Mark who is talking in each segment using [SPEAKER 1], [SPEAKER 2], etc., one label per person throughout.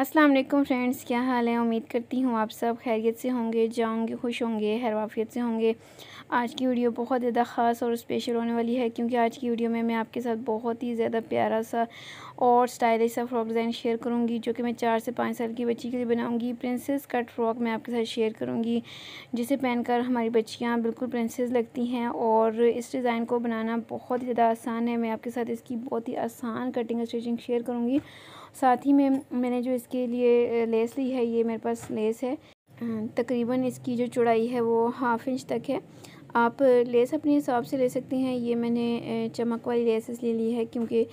[SPEAKER 1] अस्सलाम वालेकुम फ्रेंड्स क्या हाल है उम्मीद करती हूँ आप सब खैरियत से होंगे जाओगे खुश होंगे वाफियत से होंगे आज की वीडियो बहुत ज़्यादा ख़ास और स्पेशल होने वाली है क्योंकि आज की वीडियो में मैं आपके साथ बहुत ही ज़्यादा प्यारा सा और स्टाइलिश सा फ्रॉक डिज़ाइन शेयर करूँगी जो कि मैं चार से पाँच साल की बच्ची के लिए बनाऊँगी प्रिंसेस कट फ्रॉक मैं आपके साथ शेयर करूँगी जिसे पहनकर हमारी बच्चियाँ बिल्कुल प्रिंसेस लगती हैं और इस डिज़ाइन को बनाना बहुत ही ज़्यादा आसान है मैं आपके साथ इसकी बहुत ही आसान कटिंग स्टिचिंग शेयर करूँगी साथ ही में मैंने जो इसके लिए लेस ली है ये मेरे पास लेस है तकरीबन इसकी जो चौड़ाई है वो हाफ इंच तक है आप लेस अपने हिसाब से ले सकते हैं ये मैंने चमक वाली लेस इसलिए ली है क्योंकि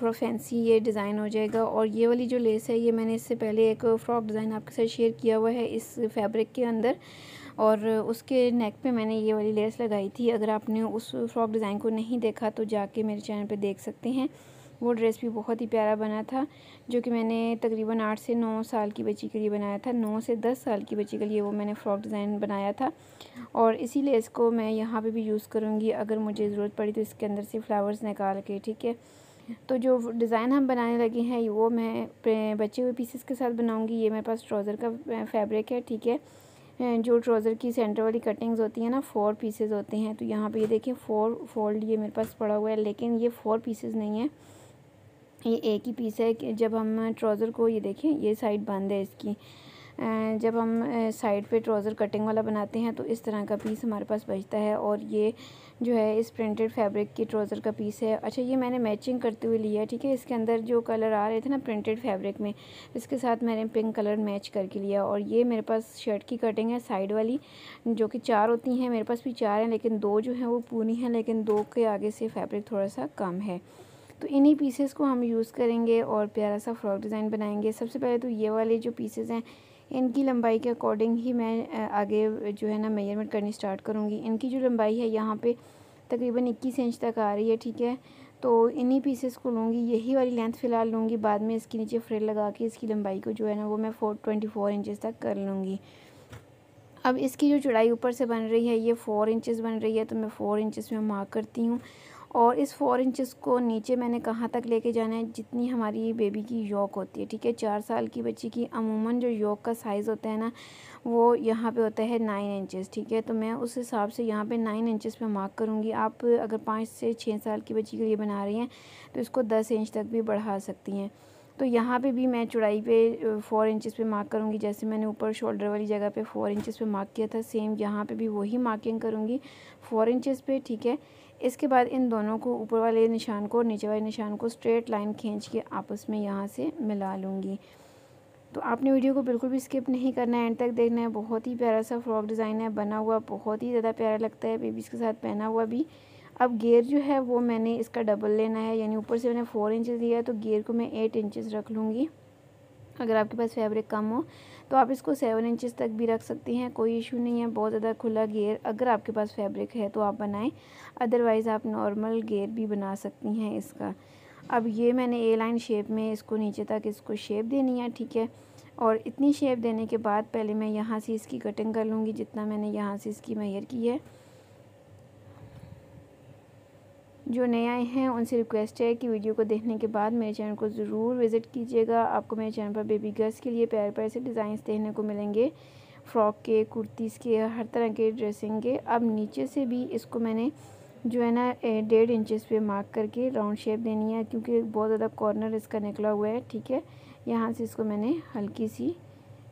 [SPEAKER 1] थोड़ा फैंसी ये डिज़ाइन हो जाएगा और ये वाली जो लेस है ये मैंने इससे पहले एक फ़्रॉक डिज़ाइन आपके साथ शेयर किया हुआ है इस फैब्रिक के अंदर और उसके नेक पे मैंने ये वाली लेस लगाई थी अगर आपने उस फ्रॉक डिज़ाइन को नहीं देखा तो जाके मेरे चैनल पर देख सकते हैं वो ड्रेस भी बहुत ही प्यारा बना था जो कि मैंने तकरीबन आठ से नौ साल की बच्ची के लिए बनाया था नौ से दस साल की बच्ची के लिए वो मैंने फ़्रॉक डिज़ाइन बनाया था और इसीलिए इसको मैं यहाँ पे भी यूज़ करूँगी अगर मुझे ज़रूरत पड़ी तो इसके अंदर से फ्लावर्स निकाल के ठीक है तो जो डिज़ाइन हम बनाने लगे हैं वो मैं बचे हुए पीसेस के साथ बनाऊँगी ये मेरे पास ट्राउज़र का फैब्रिक है ठीक है जो ट्राउज़र की सेंटर वाली कटिंग्स होती हैं ना फोर पीसेज होते हैं तो यहाँ पे ये देखें फोर फोल्ड ये मेरे पास पड़ा हुआ है लेकिन ये फोर पीसेज नहीं है ये एक ही पीस है कि जब हम ट्राउज़र को ये देखें ये साइड बंद है इसकी जब हम साइड पे ट्राउज़र कटिंग वाला बनाते हैं तो इस तरह का पीस हमारे पास बचता है और ये जो है इस प्रिंटेड फैब्रिक की ट्राउज़र का पीस है अच्छा ये मैंने मैचिंग करते हुए लिया ठीक है इसके अंदर जो कलर आ रहे थे ना प्रिंटेड फैब्रिक में इसके साथ मैंने पिंक कलर मैच करके लिया और ये मेरे पास शर्ट की कटिंग है साइड वाली जो कि चार होती हैं मेरे पास भी चार हैं लेकिन दो जो हैं वो पूरी हैं लेकिन दो के आगे से फैब्रिक थोड़ा सा कम है तो इन्हीं पीसेस को हम यूज़ करेंगे और प्यारा सा फ्रॉक डिज़ाइन बनाएंगे सबसे पहले तो ये वाले जो पीसेस हैं इनकी लंबाई के अकॉर्डिंग ही मैं आगे जो है ना मेजरमेंट करनी स्टार्ट करूँगी इनकी जो लंबाई है यहाँ पे तकरीबन इक्कीस इंच तक आ रही है ठीक है तो इन्हीं पीसेस को लूँगी यही वाली लेंथ फ़िलहाल लूँगी बाद में इसके नीचे फ्रेल लगा के इसकी लंबाई को जो है ना वो मैं फोर ट्वेंटी फोर इंचज़ तक कर लूँगी अब इसकी जो चौड़ाई ऊपर से बन रही है ये फ़ोर इंचज़ बन रही है तो मैं फ़ोर इंचज़ में मार्क करती हूँ और इस फोर इंचेस को नीचे मैंने कहाँ तक लेके जाना है जितनी हमारी बेबी की योक होती है ठीक है चार साल की बच्ची की अमूमन जो योक का साइज़ होता है ना वो यहाँ पे होता है नाइन इंचेस ठीक है तो मैं उस हिसाब से यहाँ पे नाइन इंचेस पे मार्क करूँगी आप अगर पाँच से छः साल की बच्ची के लिए बना रही हैं तो इसको दस इंच तक भी बढ़ा सकती हैं तो यहाँ पे भी मैं चौड़ाई पे फोर इंचेस पे मार्क करूँगी जैसे मैंने ऊपर शोल्डर वाली जगह पे फोर इंचज़ पे मार्क किया था सेम यहाँ पे भी वही मार्किंग करूँगी फोर इंचज़ पे ठीक है इसके बाद इन दोनों को ऊपर वाले निशान को और नीचे वाले निशान को स्ट्रेट लाइन खींच के आपस में यहाँ से मिला लूँगी तो आपने वीडियो को बिल्कुल भी स्किप नहीं करना है एंड तक देखना है बहुत ही प्यारा सा फ्रॉक डिज़ाइन है बना हुआ बहुत ही ज़्यादा प्यारा लगता है बेबीज़ के साथ पहना हुआ भी अब गेयर जो है वो मैंने इसका डबल लेना है यानी ऊपर से मैंने फ़ोर इंचज़ लिया है तो गेयर को मैं एट इंचज़ रख लूँगी अगर आपके पास फैब्रिक कम हो तो आप इसको सेवन इंचज़ तक भी रख सकती हैं कोई इशू नहीं है बहुत ज़्यादा खुला गेयर अगर आपके पास फैब्रिक है तो आप बनाएं अदरवाइज़ आप नॉर्मल गेयर भी बना सकती हैं इसका अब ये मैंने ए लाइन शेप में इसको नीचे तक इसको शेप देनी है ठीक है और इतनी शेप देने के बाद पहले मैं यहाँ से इसकी कटिंग कर लूँगी जितना मैंने यहाँ से इसकी मैयर की है जो नए आए हैं उनसे रिक्वेस्ट है कि वीडियो को देखने के बाद मेरे चैनल को ज़रूर विज़िट कीजिएगा आपको मेरे चैनल पर बेबी गर्ल्स के लिए प्यार प्यार से डिज़ाइंस देखने को मिलेंगे फ़्रॉक के कुर्तीज़ के हर तरह के ड्रेसिंग के अब नीचे से भी इसको मैंने जो है ना डेढ़ इंचेस पे मार्क करके राउंड शेप देनी है क्योंकि बहुत ज़्यादा कॉर्नर इसका निकला हुआ है ठीक है यहाँ से इसको मैंने हल्की सी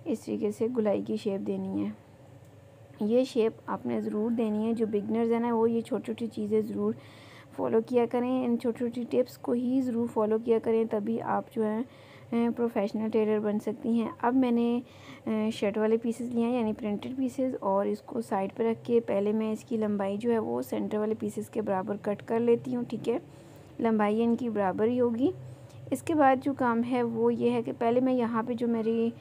[SPEAKER 1] इस तरीके से गुलाई की शेप देनी है ये शेप आपने ज़रूर देनी है जो बिगनर्स हैं ना वो ये छोटी छोटी चीज़ें ज़रूर फॉलो किया करें इन छोटी छोटी टिप्स को ही ज़रूर फॉलो किया करें तभी आप जो है प्रोफेशनल टेलर बन सकती हैं अब मैंने शर्ट वाले पीसेस लिए हैं यानी प्रिंटेड पीसेस और इसको साइड पर रख के पहले मैं इसकी लंबाई जो है वो सेंटर वाले पीसेस के बराबर कट कर लेती हूँ ठीक है लंबाई इनकी बराबर ही होगी इसके बाद जो काम है वो ये है कि पहले मैं यहाँ पे जो मेरी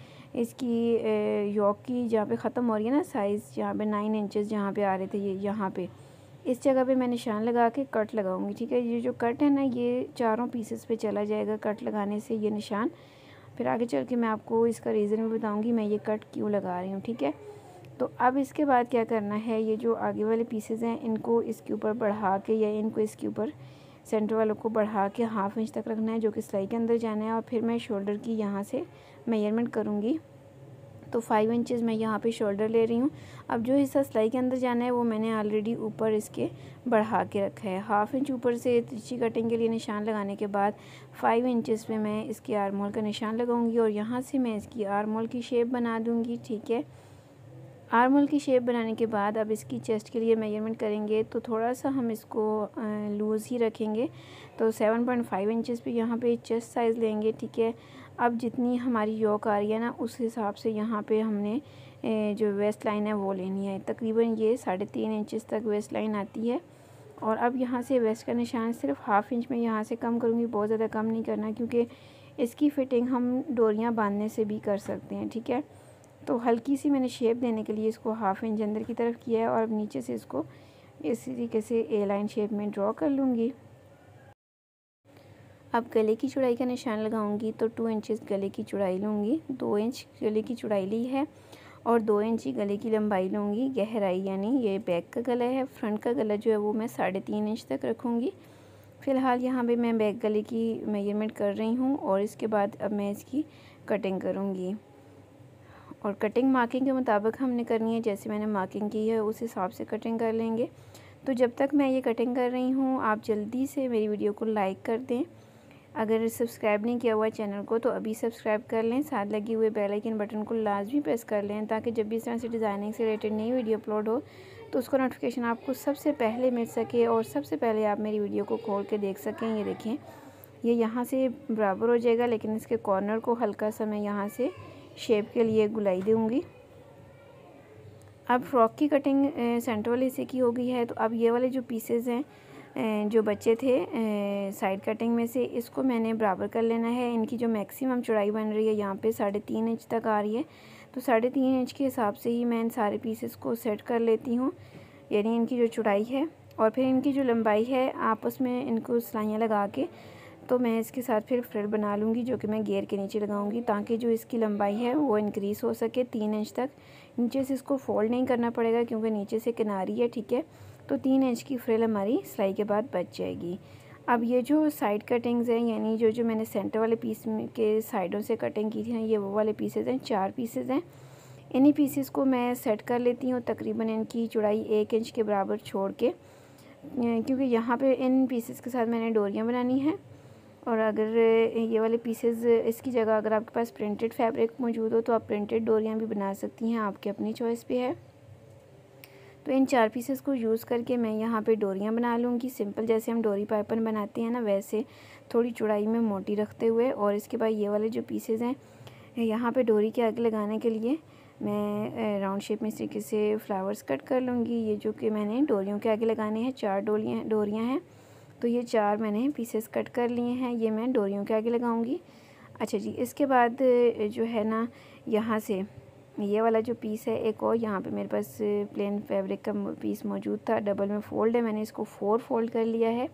[SPEAKER 1] इसकी यॉक की जहाँ पे ख़त्म हो रही है ना साइज़ जहाँ पे नाइन इंचेस जहाँ पे आ रहे थे ये यहाँ पर इस जगह पे मैं निशान लगा के कट लगाऊंगी ठीक है ये जो कट है ना ये चारों पीसेस पे चला जाएगा कट लगाने से ये निशान फिर आगे चल के मैं आपको इसका रीज़न भी बताऊँगी मैं ये कट क्यों लगा रही हूँ ठीक है तो अब इसके बाद क्या करना है ये जो आगे वाले पीसेज हैं इनको इसके ऊपर बढ़ा के या इनको इसके ऊपर सेंटर वालों को बढ़ा के हाफ इंच तक रखना है जो कि सिलाई के अंदर जाना है और फिर मैं शोल्डर की यहाँ से मेजरमेंट करूँगी तो फाइव इंचज़ मैं यहाँ पे शोल्डर ले रही हूँ अब जो हिस्सा सिलाई के अंदर जाना है वो मैंने ऑलरेडी ऊपर इसके बढ़ा के रखा है हाफ इंच ऊपर से तिरछी कटिंग के लिए निशान लगाने के बाद फाइव इंचज़ पे मैं इसके आरमोल का निशान लगाऊंगी और यहाँ से मैं इसकी आरमोल की शेप बना दूँगी ठीक है आरमोल की शेप बनाने के बाद अब इसकी चेस्ट के लिए मेजरमेंट करेंगे तो थोड़ा सा हम इसको लूज़ ही रखेंगे तो सेवन पॉइंट फाइव इंचज़ पर यहाँ पर चेस्ट साइज़ लेंगे ठीक है अब जितनी हमारी योक आ रही है ना उस हिसाब से यहाँ पे हमने जो वेस्ट लाइन है वो लेनी है तकरीबन ये साढ़े तीन इंचज़ तक वेस्ट लाइन आती है और अब यहाँ से वेस्ट का निशान सिर्फ हाफ़ इंच में यहाँ से कम करूँगी बहुत ज़्यादा कम नहीं करना क्योंकि इसकी फ़िटिंग हम डोरियाँ बांधने से भी कर सकते हैं ठीक है तो हल्की सी मैंने शेप देने के लिए इसको हाफ़ इंच अंदर की तरफ किया है और अब नीचे से इसको इस तरीके से ए लाइन शेप में ड्रॉ कर लूँगी अब गले की चुड़ाई का निशान लगाऊंगी तो टू इंचेस गले की चुड़ाई लूँगी दो इंच गले की चुड़ाई ली है और दो इंच ही गले की लंबाई लूँगी गहराई यानी ये बैक का गला है फ्रंट का गला जो है वो मैं साढ़े तीन इंच तक रखूँगी फ़िलहाल यहाँ पे मैं बैक गले की मेजरमेंट कर रही हूँ और इसके बाद अब मैं इसकी कटिंग करूँगी और कटिंग मार्किंग के मुताबिक हमने करनी है जैसे मैंने मार्किंग की है उस हिसाब से कटिंग कर लेंगे तो जब तक मैं ये कटिंग कर रही हूँ आप जल्दी से मेरी वीडियो को लाइक कर दें अगर सब्सक्राइब नहीं किया हुआ चैनल को तो अभी सब्सक्राइब कर लें साथ लगे हुए बेल आइकन बटन को लाजमी प्रेस कर लें ताकि जब भी इस तरह से डिज़ाइनिंग से रिलेटेड नई वीडियो अपलोड हो तो उसका नोटिफिकेशन आपको सबसे पहले मिल सके और सबसे पहले आप मेरी वीडियो को खोल के देख सकें ये देखें ये यहाँ से बराबर हो जाएगा लेकिन इसके कॉर्नर को हल्का सा मैं यहाँ से शेप के लिए गुलाई दूँगी अब फ्रॉक की कटिंग सेंटर वाले हिस्से की हो गई है तो अब ये वाले जो पीसेज हैं जो बच्चे थे साइड कटिंग में से इसको मैंने बराबर कर लेना है इनकी जो मैक्सिमम चौड़ाई बन रही है यहाँ पे साढ़े तीन इंच तक आ रही है तो साढ़े तीन इंच के हिसाब से ही मैं इन सारे पीसेस को सेट कर लेती हूँ यानी इनकी जो चौड़ाई है और फिर इनकी जो लंबाई है आपस में इनको सिलाइयाँ लगा के तो मैं इसके साथ फिर फ्रिल बना लूँगी जो कि मैं गेयर के नीचे लगाऊँगी ताकि जो इसकी लंबाई है वो इनक्रीज़ हो सके तीन इंच तक नीचे से इसको फोल्ड नहीं करना पड़ेगा क्योंकि नीचे से किनारी है ठीक है तो तीन इंच की फ्रिल हमारी सिलाई के बाद बच जाएगी अब ये जो साइड कटिंग्स हैं यानी जो जो मैंने सेंटर वाले पीस के साइडों से कटिंग की थी ये वो वाले पीसेज हैं चार पीसेज हैं इन्हीं पीसेस को मैं सेट कर लेती हूँ तकरीबन इनकी चौड़ाई एक इंच के बराबर छोड़ के अं, क्योंकि यहाँ पे इन पीसेस के साथ मैंने डोरियाँ बनानी हैं और अगर ये वाले पीसेस इसकी जगह अगर आपके पास प्रिंटेड फैब्रिक मौजूद हो तो आप प्रिंटेड डोरियाँ भी बना सकती हैं आपके अपनी चॉइस पर है तो इन चार पीसेस को यूज़ करके मैं यहाँ पे डोरियाँ बना लूँगी सिंपल जैसे हम डोरी पाइपन बनाते हैं ना वैसे थोड़ी चौड़ाई में मोटी रखते हुए और इसके बाद ये वाले जो पीसेज हैं यहाँ पर डोरी के आगे लगाने के लिए मैं राउंड शेप में इस तरीके से फ्लावर्स कट कर लूँगी ये जो कि मैंने डोरियों के आगे लगाने हैं चार डोरियाँ डोरियाँ हैं तो ये चार मैंने पीसेस कट कर लिए हैं ये मैं डोरियों के आगे लगाऊँगी अच्छा जी इसके बाद जो है ना यहाँ से ये वाला जो पीस है एक और यहाँ पे मेरे पास प्लेन फैब्रिक का पीस मौजूद था डबल में फ़ोल्ड है मैंने इसको फोर फोल्ड कर लिया है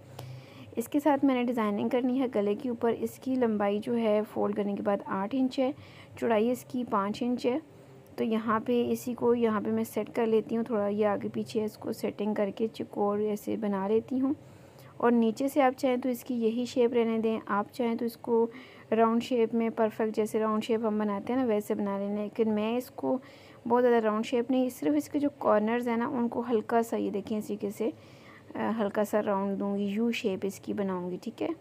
[SPEAKER 1] इसके साथ मैंने डिज़ाइनिंग करनी है गले के ऊपर इसकी लंबाई जो है फ़ोल्ड करने के बाद आठ इंच है चौड़ाई इसकी पाँच इंच है तो यहाँ पे इसी को यहाँ पे मैं सेट कर लेती हूँ थोड़ा ये आगे पीछे इसको सेटिंग करके चिकोर ऐसे बना लेती हूँ और नीचे से आप चाहें तो इसकी यही शेप रहने दें आप चाहें तो इसको राउंड शेप में परफेक्ट जैसे राउंड शेप हम बनाते हैं ना वैसे बना लेना लेकिन मैं इसको बहुत ज़्यादा राउंड शेप नहीं सिर्फ इसके जो कॉर्नर्स हैं ना उनको हल्का सा ये देखें इस तरीके से हल्का सा राउंड दूंगी यू शेप इसकी बनाऊंगी ठीक है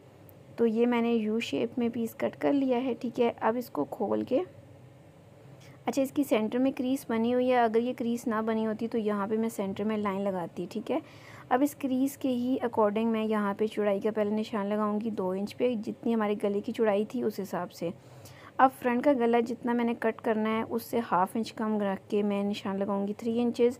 [SPEAKER 1] तो ये मैंने यू शेप में पीस कट कर लिया है ठीक है अब इसको खोल के अच्छा इसकी सेंटर में क्रीस बनी हुई है अगर ये क्रीस ना बनी होती तो यहाँ पे मैं सेंटर में लाइन लगाती ठीक है अब इस क्रीज़ के ही अकॉर्डिंग मैं यहाँ पे चौड़ाई का पहले निशान लगाऊंगी दो इंच पे जितनी हमारे गले की चौड़ाई थी उस हिसाब से अब फ्रंट का गला जितना मैंने कट करना है उससे हाफ़ इंच कम रख के मैं निशान लगाऊंगी थ्री इंचेस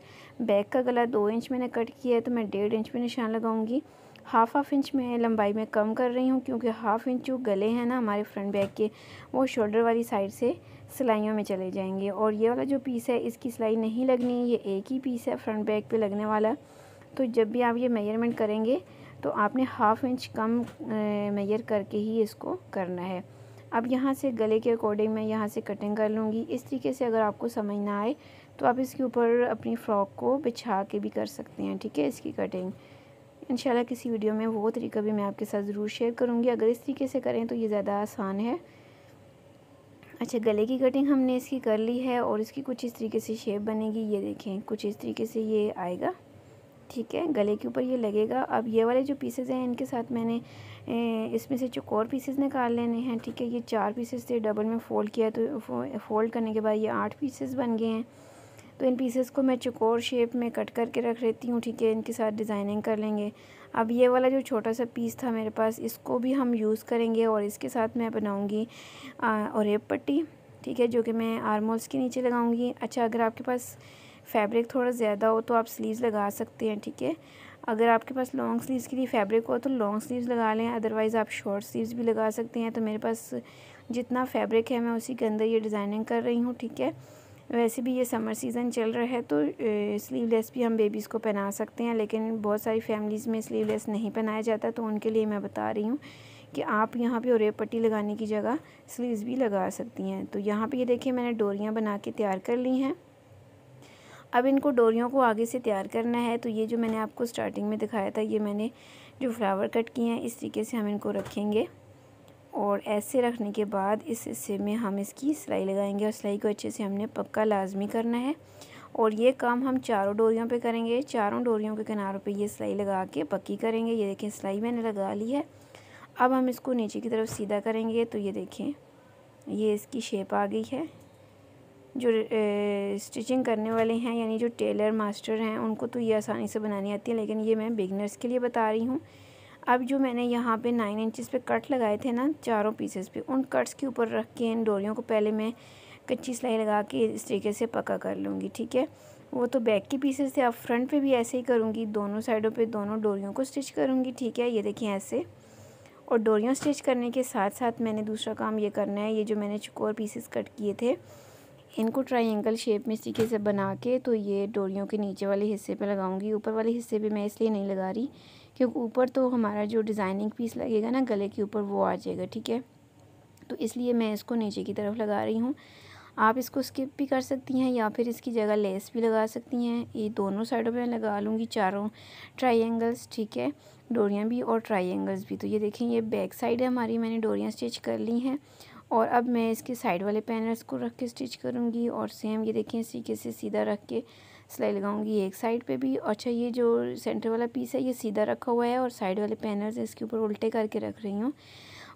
[SPEAKER 1] बैक का गला दो इंच मैंने कट किया है तो मैं डेढ़ इंच पे निशान लगाऊंगी हाफ़ हाफ़ इंच में लंबाई में कम कर रही हूँ क्योंकि हाफ़ इंच जो गले हैं ना हमारे फ्रंट बैक के वो शोल्डर वाली साइड से सिलाइयों में चले जाएंगे और ये वाला जो पीस है इसकी सिलाई नहीं लगनी ये एक ही पीस है फ्रंट बैक पे लगने वाला तो जब भी आप ये मेजरमेंट करेंगे तो आपने हाफ़ इंच कम मेजर करके ही इसको करना है अब यहाँ से गले के अकॉर्डिंग मैं यहाँ से कटिंग कर लूँगी इस तरीके से अगर आपको समझ ना आए तो आप इसके ऊपर अपनी फ़्रॉक को बिछा के भी कर सकते हैं ठीक है इसकी कटिंग इंशाल्लाह किसी वीडियो में वो तरीका भी मैं आपके साथ ज़रूर शेयर करूँगी अगर इस तरीके से करें तो ये ज़्यादा आसान है अच्छा गले की कटिंग हमने इसकी कर ली है और इसकी कुछ इस तरीके से शेप बनेगी ये देखें कुछ इस तरीके से ये आएगा ठीक है गले के ऊपर ये लगेगा अब ये वाले जो पीसेज हैं इनके साथ मैंने इसमें से चकोर पीसेज निकाल लेने हैं ठीक है ये चार पीसेज थे डबल में फ़ोल्ड किया तो फ़ोल्ड करने के बाद ये आठ पीसेज बन गए हैं तो इन पीसेस को मैं चकोर शेप में कट करके रख लेती हूँ ठीक है इनके साथ डिज़ाइनिंग कर लेंगे अब ये वाला जो छोटा सा पीस था मेरे पास इसको भी हम यूज़ करेंगे और इसके साथ मैं बनाऊँगी और पट्टी ठीक है जो कि मैं आर्मोल्स के नीचे लगाऊँगी अच्छा अगर आपके पास फैब्रिक थोड़ा ज़्यादा हो तो आप स्लीव्स लगा सकते हैं ठीक है अगर आपके पास लॉन्ग स्लीव्स के लिए फैब्रिक हो तो लॉन्ग स्लीव्स लगा लें अदरवाइज़ आप शॉर्ट स्लीव्स भी लगा सकते हैं तो मेरे पास जितना फैब्रिक है मैं उसी के अंदर ये डिज़ाइनिंग कर रही हूँ ठीक है वैसे भी ये समर सीज़न चल रहा है तो स्लीवलेस भी हम बेबीज़ को पहना सकते हैं लेकिन बहुत सारी फैमिलीज़ में स्लीवलेस नहीं पहनाया जाता तो उनके लिए मैं बता रही हूँ कि आप यहाँ पे और पट्टी लगाने की जगह स्लीव्स भी लगा सकती हैं तो यहाँ पे ये देखिए मैंने डोरियाँ बना के तैयार कर ली हैं अब इनको डोरियों को आगे से तैयार करना है तो ये जो मैंने आपको स्टार्टिंग में दिखाया था ये मैंने जो फ्लावर कट किए हैं इस तरीके से हम इनको रखेंगे और ऐसे रखने के बाद इस हिस्से में हम इसकी सिलाई लगाएंगे और सिलाई को अच्छे से हमने पक्का लाजमी करना है और ये काम हम चारों डोरियों पे करेंगे चारों डोरियों के किनारों पे ये सिलाई लगा के पक्की करेंगे ये देखें सिलाई मैंने लगा ली है अब हम इसको नीचे की तरफ सीधा करेंगे तो ये देखें ये इसकी शेप आ गई है जो स्टिचिंग करने वाले हैं यानी जो टेलर मास्टर हैं उनको तो ये आसानी से बनानी आती है लेकिन ये मैं बिगनर्स के लिए बता रही हूँ अब जो मैंने यहाँ पे नाइन इंचज़ पे कट लगाए थे ना चारों पीसेस पे उन कट्स के ऊपर रख के इन डोरियों को पहले मैं कच्ची सिलाई लगा के इस तरीके से पका कर लूँगी ठीक है वो तो बैक के पीसेस थे अब फ्रंट पे भी ऐसे ही करूँगी दोनों साइडों पे दोनों डोरियों को स्टिच करूँगी ठीक है ये देखें ऐसे और डोरियों स्टिच करने के साथ साथ मैंने दूसरा काम ये करना है ये जो मैंने चकोर पीसेस कट किए थे इनको ट्रायंगल शेप में सीखे से बना के तो ये डोरियों के नीचे वाले हिस्से पे लगाऊंगी ऊपर वाले हिस्से पे मैं इसलिए नहीं लगा रही क्योंकि ऊपर तो हमारा जो डिज़ाइनिंग पीस लगेगा ना गले के ऊपर वो आ जाएगा ठीक है तो इसलिए मैं इसको नीचे की तरफ लगा रही हूँ आप इसको स्किप भी कर सकती हैं या फिर इसकी जगह लेस भी लगा सकती हैं ये दोनों साइडों पे लगा लूँगी चारों ट्राइंगल्स ठीक है डोरियाँ भी और ट्राइंगल्स भी तो ये देखें ये बैक साइड है हमारी मैंने डोरियाँ स्टिच कर ली हैं और अब मैं इसके साइड वाले पैनल्स को रख के स्टिच करूँगी और सेम ये देखें सीखे से सीधा रख के सिलाई लगाऊंगी एक साइड पे भी अच्छा ये जो सेंटर वाला पीस है ये सीधा रखा हुआ है और साइड वाले पैनल्स इसके ऊपर उल्टे करके रख रही हूँ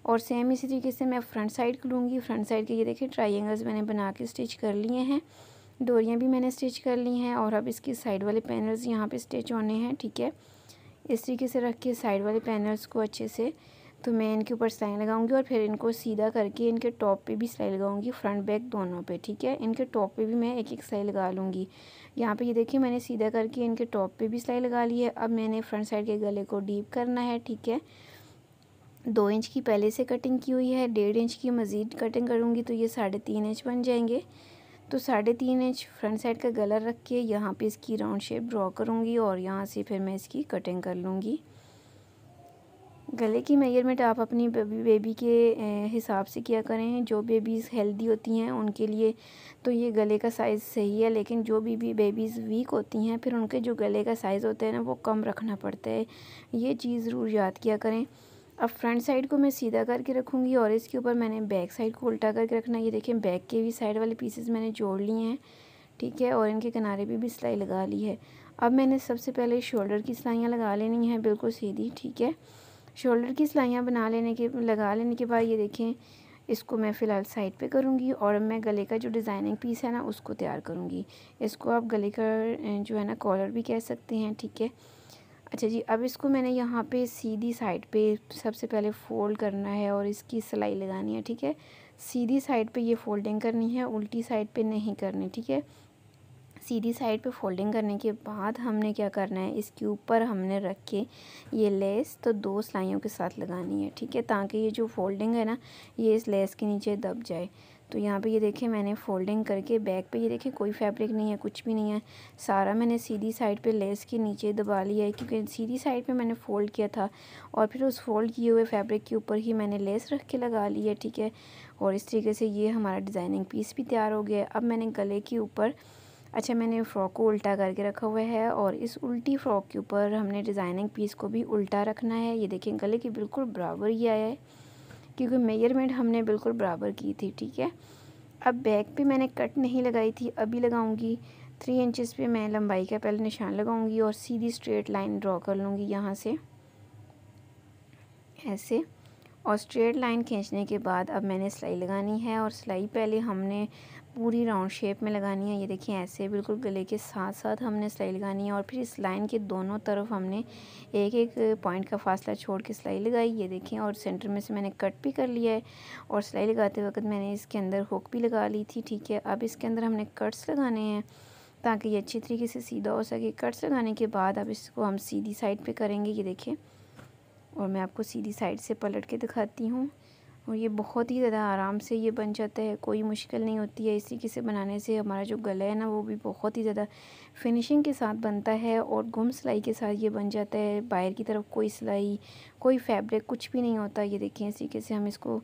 [SPEAKER 1] और सेम इसी तरीके से मैं फ्रंट साइड लूँगी फ्रंट साइड के ये देखें ट्राइंगल्स मैंने बना के स्टिच कर लिए हैं डोरियाँ भी मैंने स्टिच कर ली हैं और अब इसके साइड वाले पैनल्स यहाँ पर स्टिच होने हैं ठीक है इस तरीके से रख के साइड वाले पैनल्स को अच्छे से तो मैं इनके ऊपर सिलाई लगाऊंगी और फिर इनको सीधा करके इनके टॉप पे भी सिलाई लगाऊंगी फ्रंट बैक दोनों पे ठीक है इनके टॉप पे भी मैं एक एक सिलाई लगा लूँगी यहाँ पे ये देखिए मैंने सीधा करके इनके टॉप पे भी सिलाई लगा ली है अब मैंने फ्रंट साइड के गले को डीप करना है ठीक है दो इंच की पहले से कटिंग की हुई है डेढ़ इंच की मज़ीद कटिंग करूँगी तो ये साढ़े तीन इंच बन जाएंगे तो साढ़े तीन इंच फ्रंट साइड का गला रख के यहाँ पर इसकी राउंड शेप ड्रॉ करूँगी और यहाँ से फिर मैं इसकी कटिंग कर लूँगी गले की मेजरमेंट आप अपनी बेबी बेबी के हिसाब से किया करें जो बेबीज़ हेल्दी होती हैं उनके लिए तो ये गले का साइज़ सही है लेकिन जो भी बेबीज़ वीक होती हैं फिर उनके जो गले का साइज़ होता है ना वो कम रखना पड़ता है ये चीज़ ज़रूर याद किया करें अब फ्रंट साइड को मैं सीधा करके रखूँगी और इसके ऊपर मैंने बैक साइड को उल्टा करके रखना ये देखें बैक के भी साइड वाले पीसेज मैंने जोड़ लिए हैं ठीक है और इनके किनारे पर भी, भी सिलाई लगा ली है अब मैंने सबसे पहले शोल्डर की सिलाइयाँ लगा लेनी है बिल्कुल सीधी ठीक है शोल्डर की सिलाइयाँ बना लेने के लगा लेने के बाद ये देखें इसको मैं फ़िलहाल साइड पे करूँगी और मैं गले का जो डिज़ाइनिंग पीस है ना उसको तैयार करूँगी इसको आप गले का जो है ना कॉलर भी कह सकते हैं ठीक है अच्छा जी अब इसको मैंने यहाँ पे सीधी साइड पे सबसे पहले फ़ोल्ड करना है और इसकी सिलाई लगानी है ठीक है सीधी साइड पे ये फ़ोल्डिंग करनी है उल्टी साइड पे नहीं करनी ठीक है सीधी साइड पे फोल्डिंग करने के बाद हमने क्या करना है इसके ऊपर हमने रख के ये लेस तो दो सिलाइयों के साथ लगानी है ठीक है ताकि ये जो फोल्डिंग है ना ये इस लेस के नीचे दब जाए तो यहाँ पे ये देखिए मैंने फोल्डिंग करके बैक पे ये देखिए कोई फैब्रिक नहीं है कुछ भी नहीं है सारा मैंने सीधी साइड पे लेस के नीचे दबा लिया है क्योंकि सीधी साइड पे मैंने फ़ोल्ड किया था और फिर उस फोल्ड किए हुए फैब्रिक के ऊपर ही मैंने लेस रख के लगा ली है ठीक है और इस तरीके से ये हमारा डिज़ाइनिंग पीस भी तैयार हो गया अब मैंने गले के ऊपर अच्छा मैंने फ़्रॉक को उल्टा करके रखा हुआ है और इस उल्टी फ़्रॉक के ऊपर हमने डिज़ाइनिंग पीस को भी उल्टा रखना है ये देखें गले की बिल्कुल बराबर ही आया है क्योंकि मेजरमेंट हमने बिल्कुल बराबर की थी ठीक है अब बैक पे मैंने कट नहीं लगाई थी अभी लगाऊंगी थ्री इंचेस पे मैं लंबाई का पहले निशान लगाऊंगी और सीधी स्ट्रेट लाइन ड्रॉ कर लूँगी यहाँ से ऐसे और स्ट्रेट लाइन खींचने के बाद अब मैंने सिलाई लगानी है और सिलाई पहले हमने पूरी राउंड शेप में लगानी है ये देखिए ऐसे बिल्कुल गले के साथ साथ हमने सिलाई लगानी है और फिर इस लाइन के दोनों तरफ हमने एक एक पॉइंट का फासला छोड़ के सिलाई लगाई ये देखें और सेंटर में से मैंने कट भी कर लिया है और सिलाई लगाते वक्त मैंने इसके अंदर हुक भी लगा ली थी ठीक है अब इसके अंदर हमने कट्स लगाने हैं ताकि ये अच्छी तरीके से सीधा हो सके कट्स लगाने के बाद अब इसको हम सीधी साइड पर करेंगे ये देखें और मैं आपको सीधी साइड से पलट के दिखाती हूँ और ये बहुत ही ज़्यादा आराम से ये बन जाता है कोई मुश्किल नहीं होती है इसी के से बनाने से हमारा जो गला है ना वो भी बहुत ही ज़्यादा फिनिशिंग के साथ बनता है और गुम सिलाई के साथ ये बन जाता है बाहर की तरफ कोई सिलाई कोई फैब्रिक कुछ भी नहीं होता ये देखें इसी के से हम इसको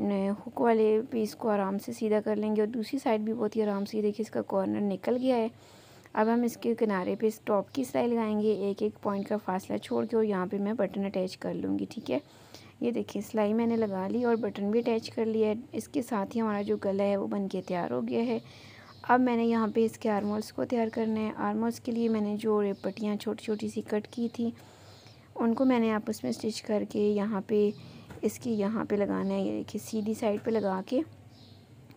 [SPEAKER 1] हुक वाले पीस को आराम से सीधा कर लेंगे और दूसरी साइड भी बहुत ही आराम से देखिए इसका कॉर्नर निकल गया है अब हम इसके किनारे पे इस टॉप की सिलाई लगाएंगे एक एक पॉइंट का फासला छोड़ के और यहाँ पे मैं बटन अटैच कर लूँगी ठीक है ये देखिए सिलाई मैंने लगा ली और बटन भी अटैच कर लिया है इसके साथ ही हमारा जो गला है वो बन के तैयार हो गया है अब मैंने यहाँ पे इसके आर्मोल्स को तैयार करना है आर्मोल्स के लिए मैंने जो रेपटियाँ छोटी छोटी सी कट की थी उनको मैंने आपस में स्टिच करके यहाँ पे इसकी यहाँ पे लगाना है ये देखिए सीधी साइड पे लगा के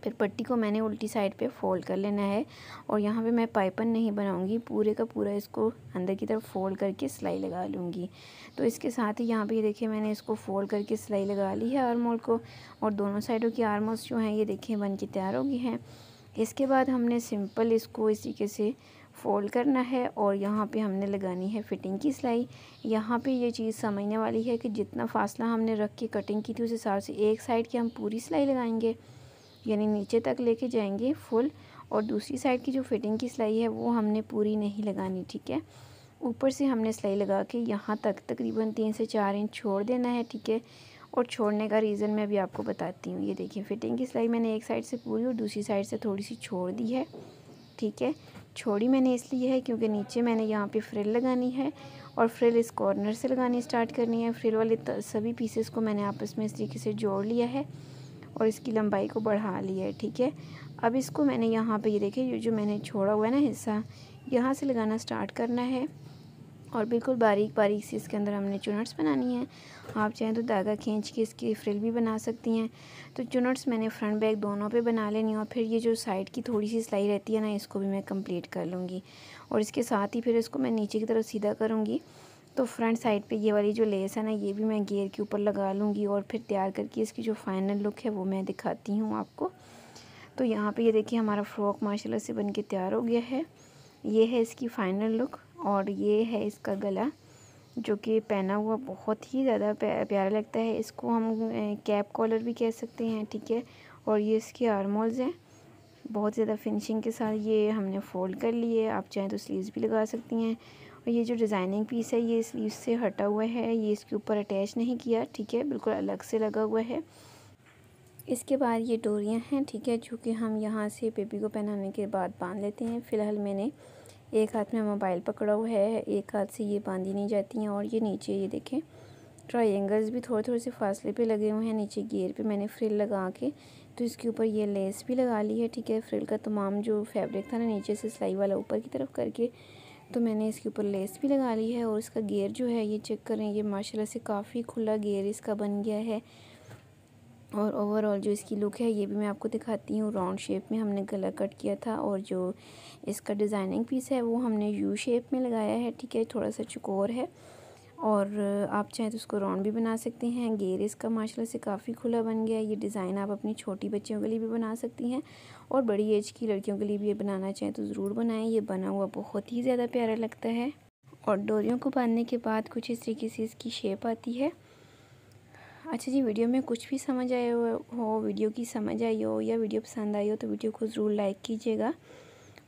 [SPEAKER 1] फिर पट्टी को मैंने उल्टी साइड पे फोल्ड कर लेना है और यहाँ पे मैं पाइपन नहीं बनाऊँगी पूरे का पूरा इसको अंदर की तरफ फोल्ड करके सिलाई लगा लूँगी तो इसके साथ ही यहाँ पे ये देखिए मैंने इसको फोल्ड करके सिलाई लगा ली है आर्मोल को और दोनों साइडों की आर्मोल्स जो हैं ये देखिए बन के तैयार हो गई हैं इसके बाद हमने सिंपल इसको इस तरीके से फ़ोल्ड करना है और यहाँ पे हमने लगानी है फिटिंग की सिलाई यहाँ पे ये चीज़ समझने वाली है कि जितना फासला हमने रख के कटिंग की थी उस हिसाब से एक साइड की हम पूरी सिलाई लगाएंगे यानी नीचे तक लेके जाएंगे फुल और दूसरी साइड की जो फिटिंग की सिलाई है वो हमने पूरी नहीं लगानी ठीक है ऊपर से हमने सिलाई लगा के यहाँ तक तकरीबन तीन से चार इंच छोड़ देना है ठीक है और छोड़ने का रीज़न मैं अभी आपको बताती हूँ ये देखिए फिटिंग की सिलाई मैंने एक साइड से पूरी और दूसरी साइड से थोड़ी सी छोड़ दी है ठीक है छोड़ी मैंने इसलिए है क्योंकि नीचे मैंने यहाँ पे फ्रिल लगानी है और फ्रिल इस कॉर्नर से लगानी स्टार्ट करनी है फ्रिल वाले सभी पीसेस को मैंने आपस में इस तरीके से जोड़ लिया है और इसकी लंबाई को बढ़ा लिया है ठीक है अब इसको मैंने यहाँ पे ये देखे ये जो मैंने छोड़ा हुआ है ना हिस्सा यहाँ से लगाना स्टार्ट करना है और बिल्कुल बारीक बारीक से इसके अंदर हमने चुनट्स बनानी है आप चाहें तो धागा खींच के इसकी फ्रिल भी बना सकती हैं तो चुनट्स मैंने फ्रंट बैक दोनों पे बना लेनी और फिर ये जो साइड की थोड़ी सी सिलाई रहती है ना इसको भी मैं कंप्लीट कर लूँगी और इसके साथ ही फिर इसको मैं नीचे की तरफ सीधा करूँगी तो फ्रंट साइड पे ये वाली जो लेस है ना ये भी मैं गेयर के ऊपर लगा लूँगी और फिर तैयार करके इसकी जो फाइनल लुक है वो मैं दिखाती हूँ आपको तो यहाँ पे ये देखिए हमारा फ़्रॉक माशाल्लाह से बन के तैयार हो गया है ये है इसकी फ़ाइनल लुक और ये है इसका गला जो कि पहना हुआ बहुत ही ज़्यादा प्यारा लगता है इसको हम कैप कॉलर भी कह सकते हैं ठीक है और ये इसके आर्मोल्स हैं बहुत ज़्यादा फिनिशिंग के साथ ये हमने फ़ोल्ड कर लिए आप चाहें तो स्लीव्स भी लगा सकती हैं और ये जो डिज़ाइनिंग पीस है ये स्लीव से हटा हुआ है ये इसके ऊपर अटैच नहीं किया ठीक है बिल्कुल अलग से लगा हुआ है इसके बाद ये डोरियाँ हैं ठीक है जो कि हम यहाँ से बेबी को पहनाने के बाद बांध लेते हैं फ़िलहाल मैंने एक हाथ में मोबाइल पकड़ा हुआ है एक हाथ से ये बांधी नहीं जाती हैं और ये नीचे ये देखें ट्राइंगल्स भी थोड़े थोड़े से फासले पे लगे हुए हैं नीचे गेयर पे मैंने फ्रिल लगा के तो इसके ऊपर ये लेस भी लगा ली है ठीक है फ्रिल का तमाम जो फैब्रिक था ना नीचे से सिलाई वाला ऊपर की तरफ करके तो मैंने इसके ऊपर लेस भी लगा ली है और इसका गेयर जो है ये चेक करें ये माशाला से काफ़ी खुला गेयर इसका बन गया है और ओवरऑल जो इसकी लुक है ये भी मैं आपको दिखाती हूँ राउंड शेप में हमने गला कट किया था और जो इसका डिज़ाइनिंग पीस है वो हमने यू शेप में लगाया है ठीक है थोड़ा सा चकोर है और आप चाहे तो उसको राउंड भी बना सकते हैं गेयर इसका माशाला से काफ़ी खुला बन गया ये डिज़ाइन आप अपनी छोटी बच्चियों के लिए भी बना सकती हैं और बड़ी एज की लड़कियों के लिए भी ये बनाना चाहें तो ज़रूर बनाएं ये बना हुआ बहुत ही ज़्यादा प्यारा लगता है और डोरियों को बांधने के बाद कुछ इस तरीके से इसकी शेप आती है अच्छा जी वीडियो में कुछ भी समझ आया हो वीडियो की समझ आई हो या वीडियो पसंद आई हो तो वीडियो को ज़रूर लाइक कीजिएगा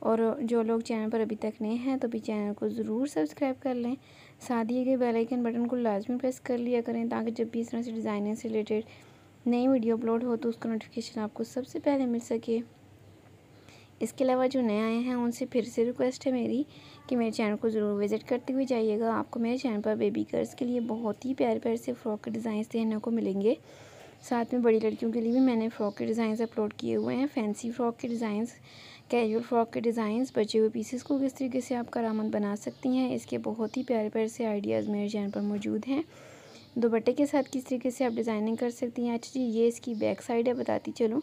[SPEAKER 1] और जो लोग चैनल पर अभी तक नए हैं तो भी चैनल को ज़रूर सब्सक्राइब कर लें साथ ही गए बेलाइकन बटन को लाजमी प्रेस कर लिया करें ताकि जब भी इस तरह से डिज़ाइनिंग से रिलेटेड नई वीडियो अपलोड हो तो उसका नोटिफिकेशन आपको सबसे पहले मिल सके इसके अलावा जो नए आए हैं उनसे फिर से रिक्वेस्ट है मेरी कि मेरे चैनल को ज़रूर विज़िट करते हुए जाइएगा आपको मेरे चैनल पर बेबी गर्ल्स के लिए बहुत ही प्यारे प्यारे से फ्रॉक के डिज़ाइंस देखने को मिलेंगे साथ में बड़ी लड़कियों के लिए भी मैंने फ़्रॉक के डिज़ाइंस अपलोड किए हुए हैं फैंसी फ़्रॉक के डिज़ाइंस कैजुअल फ्रॉक के डिज़ाइंस बचे हुए पीसेस को किस तरीके से आप करामत बना सकती हैं इसके बहुत ही प्यारे प्यारे से आइडियाज़ मेरे चैनल पर मौजूद हैं दोपट्टे के साथ किस तरीके से आप डिज़ाइनिंग कर सकती हैं अच्छा जी ये इसकी बैक साइड है बताती चलूँ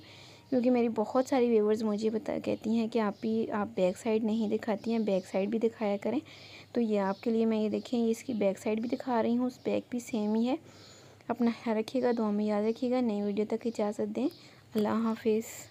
[SPEAKER 1] क्योंकि मेरी बहुत सारी व्यूवर्स मुझे बता कहती हैं कि आप ही आप बैक साइड नहीं दिखाती हैं बैक साइड भी दिखाया करें तो ये आपके लिए मैं ये देखें ये इसकी बैक साइड भी दिखा रही हूँ उस बैक भी सेम ही है अपना ख्याल रखिएगा दुआ में याद रखिएगा नई वीडियो तक इजाज़त दें अल्लाह हाफिज़